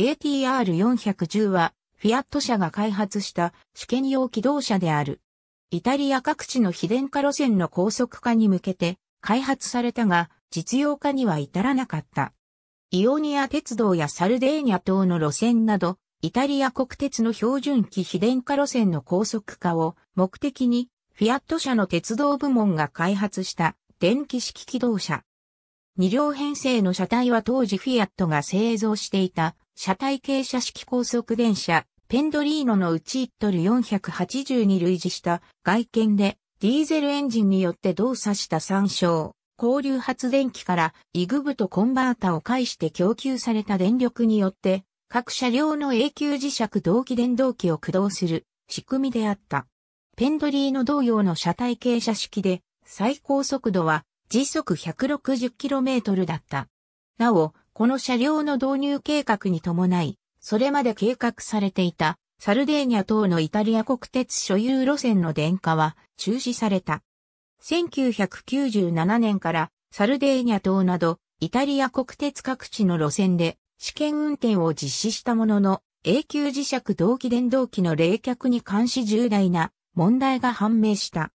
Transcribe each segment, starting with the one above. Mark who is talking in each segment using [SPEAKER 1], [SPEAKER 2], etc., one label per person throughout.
[SPEAKER 1] ATR410 は、フィアット社が開発した試験用機動車である。イタリア各地の非電化路線の高速化に向けて開発されたが、実用化には至らなかった。イオニア鉄道やサルデーニャ島の路線など、イタリア国鉄の標準機非電化路線の高速化を目的に、フィアット社の鉄道部門が開発した電気式機動車。二両編成の車体は当時フィアットが製造していた車体傾斜式高速電車、ペンドリーノのうち1トル480に類似した外見で、ディーゼルエンジンによって動作した参照、交流発電機からイグブとコンバータを介して供給された電力によって、各車両の永久磁石同期電動機を駆動する仕組みであった。ペンドリーノ同様の車体傾斜式で最高速度は時速 160km だった。なお、この車両の導入計画に伴い、それまで計画されていたサルデーニャ等のイタリア国鉄所有路線の電化は中止された。1997年からサルデーニャ島などイタリア国鉄各地の路線で試験運転を実施したものの永久磁石同期電動機の冷却に関し重大な問題が判明した。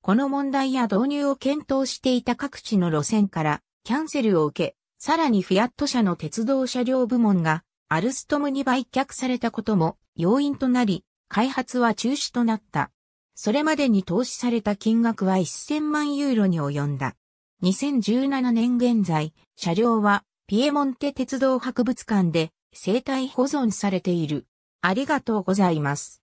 [SPEAKER 1] この問題や導入を検討していた各地の路線からキャンセルを受け、さらにフィアット社の鉄道車両部門がアルストムに売却されたことも要因となり、開発は中止となった。それまでに投資された金額は1000万ユーロに及んだ。2017年現在、車両はピエモンテ鉄道博物館で生態保存されている。ありがとうございます。